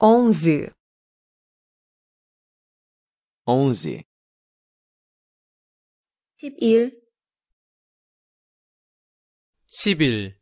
onze, onze, 11, 11,